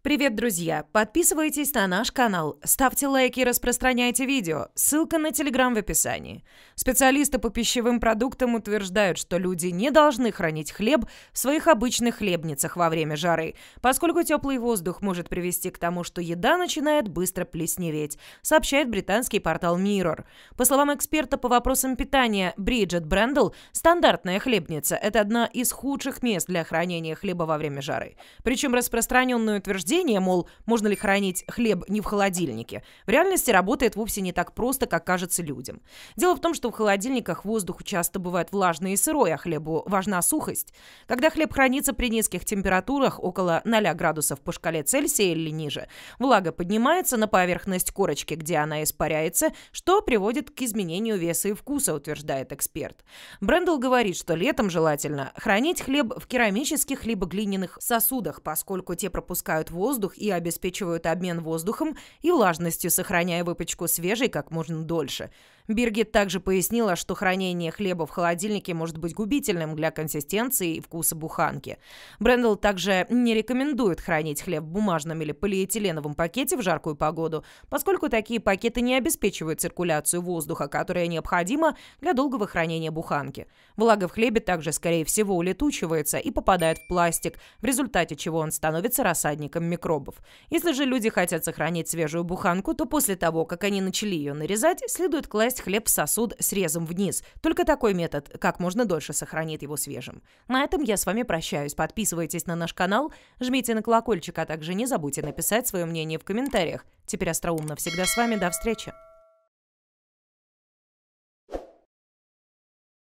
Привет, друзья! Подписывайтесь на наш канал, ставьте лайки и распространяйте видео. Ссылка на Телеграм в описании. Специалисты по пищевым продуктам утверждают, что люди не должны хранить хлеб в своих обычных хлебницах во время жары, поскольку теплый воздух может привести к тому, что еда начинает быстро плесневеть, сообщает британский портал Mirror. По словам эксперта по вопросам питания Бриджит Брендл, стандартная хлебница – это одна из худших мест для хранения хлеба во время жары. Причем распространенное утверждение утверждение, мол, можно ли хранить хлеб не в холодильнике, в реальности работает вовсе не так просто, как кажется людям. Дело в том, что в холодильниках воздух часто бывает влажный и сырой, а хлебу важна сухость. Когда хлеб хранится при низких температурах, около 0 градусов по шкале Цельсия или ниже, влага поднимается на поверхность корочки, где она испаряется, что приводит к изменению веса и вкуса, утверждает эксперт. Брендл говорит, что летом желательно хранить хлеб в керамических либо глиняных сосудах, поскольку те пропускают воздух воздух и обеспечивают обмен воздухом и влажностью, сохраняя выпечку свежей как можно дольше – Биргит также пояснила, что хранение хлеба в холодильнике может быть губительным для консистенции и вкуса буханки. Брендл также не рекомендует хранить хлеб в бумажном или полиэтиленовом пакете в жаркую погоду, поскольку такие пакеты не обеспечивают циркуляцию воздуха, которая необходима для долгого хранения буханки. Влага в хлебе также, скорее всего, улетучивается и попадает в пластик, в результате чего он становится рассадником микробов. Если же люди хотят сохранить свежую буханку, то после того, как они начали ее нарезать, следует класть класть хлеб в сосуд срезом вниз. Только такой метод как можно дольше сохранит его свежим. На этом я с вами прощаюсь. Подписывайтесь на наш канал, жмите на колокольчик, а также не забудьте написать свое мнение в комментариях. Теперь остроумно всегда с вами. До встречи!